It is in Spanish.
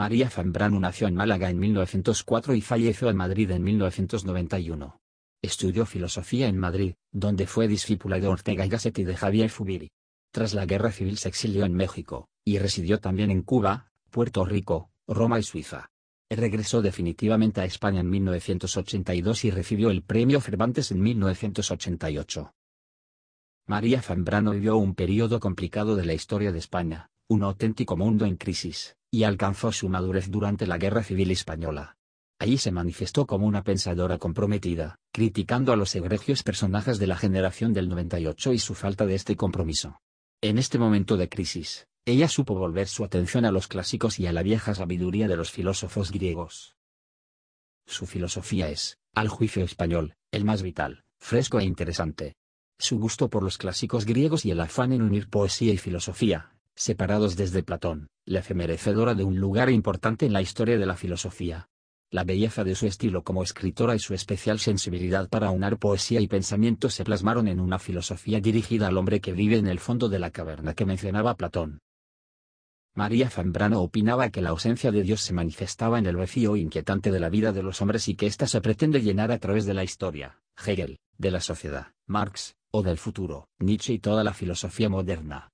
María Zambrano nació en Málaga en 1904 y falleció en Madrid en 1991. Estudió filosofía en Madrid, donde fue discípula de Ortega y Gasset y de Javier Fubiri. Tras la guerra civil se exilió en México, y residió también en Cuba, Puerto Rico, Roma y Suiza. Regresó definitivamente a España en 1982 y recibió el premio Cervantes en 1988. María Zambrano vivió un periodo complicado de la historia de España, un auténtico mundo en crisis y alcanzó su madurez durante la Guerra Civil Española. Allí se manifestó como una pensadora comprometida, criticando a los egregios personajes de la generación del 98 y su falta de este compromiso. En este momento de crisis, ella supo volver su atención a los clásicos y a la vieja sabiduría de los filósofos griegos. Su filosofía es, al juicio español, el más vital, fresco e interesante. Su gusto por los clásicos griegos y el afán en unir poesía y filosofía, separados desde Platón, la merecedora de un lugar importante en la historia de la filosofía. La belleza de su estilo como escritora y su especial sensibilidad para unar poesía y pensamiento se plasmaron en una filosofía dirigida al hombre que vive en el fondo de la caverna que mencionaba Platón. María Zambrano opinaba que la ausencia de Dios se manifestaba en el vacío inquietante de la vida de los hombres y que ésta se pretende llenar a través de la historia, Hegel, de la sociedad, Marx, o del futuro, Nietzsche y toda la filosofía moderna.